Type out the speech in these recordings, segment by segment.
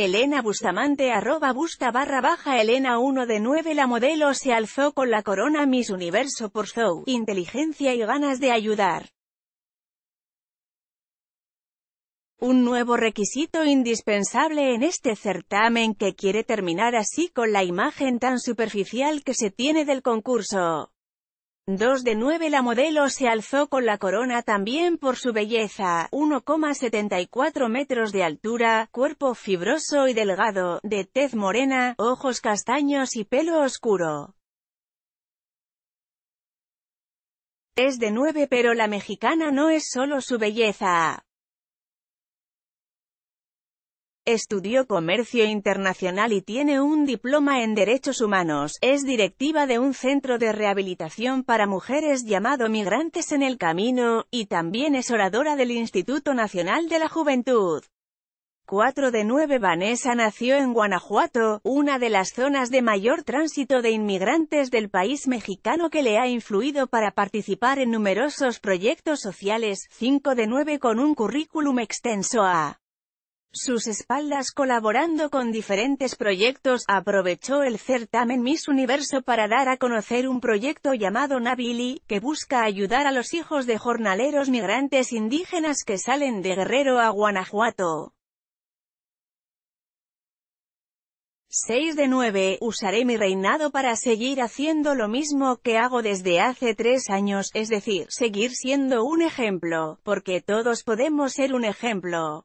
Elena Bustamante arroba busta barra baja Elena 1 de 9 La modelo se alzó con la corona Miss Universo por show, inteligencia y ganas de ayudar. Un nuevo requisito indispensable en este certamen que quiere terminar así con la imagen tan superficial que se tiene del concurso. 2 de 9 La modelo se alzó con la corona también por su belleza, 1,74 metros de altura, cuerpo fibroso y delgado, de tez morena, ojos castaños y pelo oscuro. Es de 9 pero la mexicana no es solo su belleza. Estudió Comercio Internacional y tiene un diploma en Derechos Humanos. Es directiva de un centro de rehabilitación para mujeres llamado Migrantes en el Camino, y también es oradora del Instituto Nacional de la Juventud. 4 de 9 Vanessa nació en Guanajuato, una de las zonas de mayor tránsito de inmigrantes del país mexicano que le ha influido para participar en numerosos proyectos sociales, 5 de 9 con un currículum extenso a sus espaldas colaborando con diferentes proyectos, aprovechó el certamen Miss Universo para dar a conocer un proyecto llamado Nabili, que busca ayudar a los hijos de jornaleros migrantes indígenas que salen de Guerrero a Guanajuato. 6 de 9, usaré mi reinado para seguir haciendo lo mismo que hago desde hace tres años, es decir, seguir siendo un ejemplo, porque todos podemos ser un ejemplo.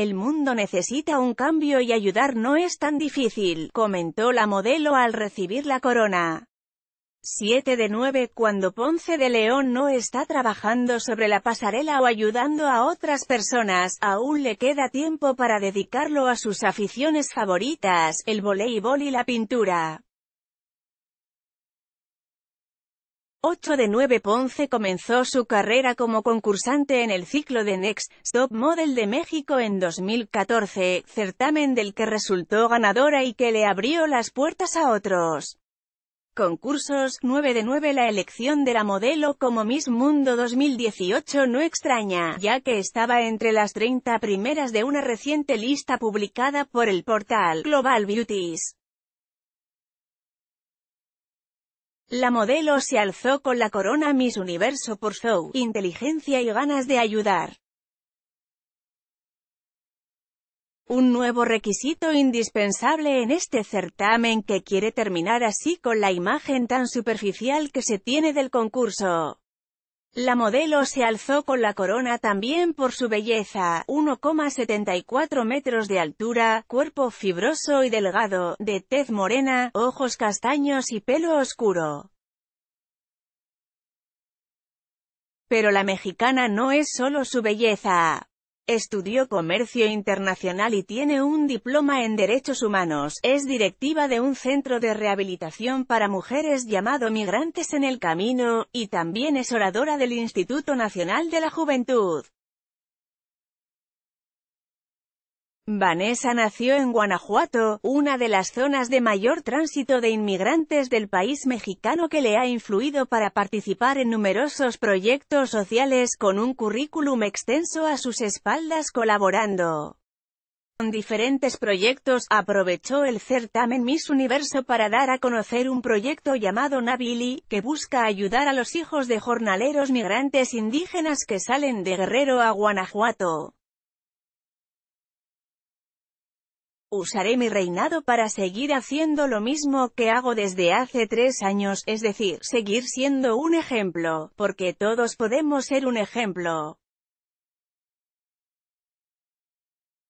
El mundo necesita un cambio y ayudar no es tan difícil, comentó la modelo al recibir la corona. 7 de 9 Cuando Ponce de León no está trabajando sobre la pasarela o ayudando a otras personas, aún le queda tiempo para dedicarlo a sus aficiones favoritas, el voleibol y la pintura. 8 de 9 Ponce comenzó su carrera como concursante en el ciclo de Next Stop Model de México en 2014, certamen del que resultó ganadora y que le abrió las puertas a otros. Concursos 9 de 9 La elección de la modelo como Miss Mundo 2018 no extraña, ya que estaba entre las 30 primeras de una reciente lista publicada por el portal Global Beauties. La modelo se alzó con la corona Miss Universo por su inteligencia y ganas de ayudar. Un nuevo requisito indispensable en este certamen que quiere terminar así con la imagen tan superficial que se tiene del concurso. La modelo se alzó con la corona también por su belleza, 1,74 metros de altura, cuerpo fibroso y delgado, de tez morena, ojos castaños y pelo oscuro. Pero la mexicana no es solo su belleza. Estudió Comercio Internacional y tiene un diploma en Derechos Humanos. Es directiva de un centro de rehabilitación para mujeres llamado Migrantes en el Camino, y también es oradora del Instituto Nacional de la Juventud. Vanessa nació en Guanajuato, una de las zonas de mayor tránsito de inmigrantes del país mexicano que le ha influido para participar en numerosos proyectos sociales con un currículum extenso a sus espaldas colaborando. Con diferentes proyectos, aprovechó el certamen Miss Universo para dar a conocer un proyecto llamado Nabili, que busca ayudar a los hijos de jornaleros migrantes indígenas que salen de Guerrero a Guanajuato. Usaré mi reinado para seguir haciendo lo mismo que hago desde hace tres años, es decir, seguir siendo un ejemplo, porque todos podemos ser un ejemplo.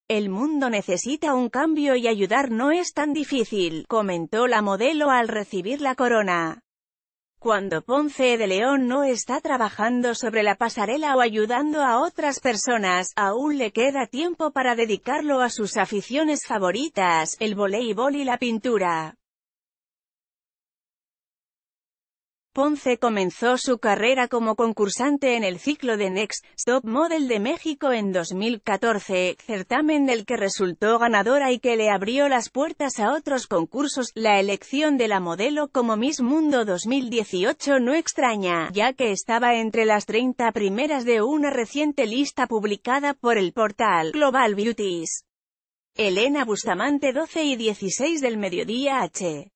El mundo necesita un cambio y ayudar no es tan difícil, comentó la modelo al recibir la corona. Cuando Ponce de León no está trabajando sobre la pasarela o ayudando a otras personas, aún le queda tiempo para dedicarlo a sus aficiones favoritas, el voleibol y la pintura. Ponce comenzó su carrera como concursante en el ciclo de Next Top Model de México en 2014, certamen del que resultó ganadora y que le abrió las puertas a otros concursos. La elección de la modelo como Miss Mundo 2018 no extraña, ya que estaba entre las 30 primeras de una reciente lista publicada por el portal Global Beauties. Elena Bustamante 12 y 16 del mediodía H.